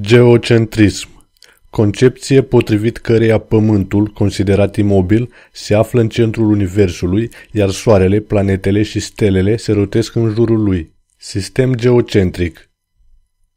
Geocentrism Concepție potrivit căreia Pământul, considerat imobil, se află în centrul Universului, iar Soarele, planetele și stelele se rotesc în jurul lui. Sistem geocentric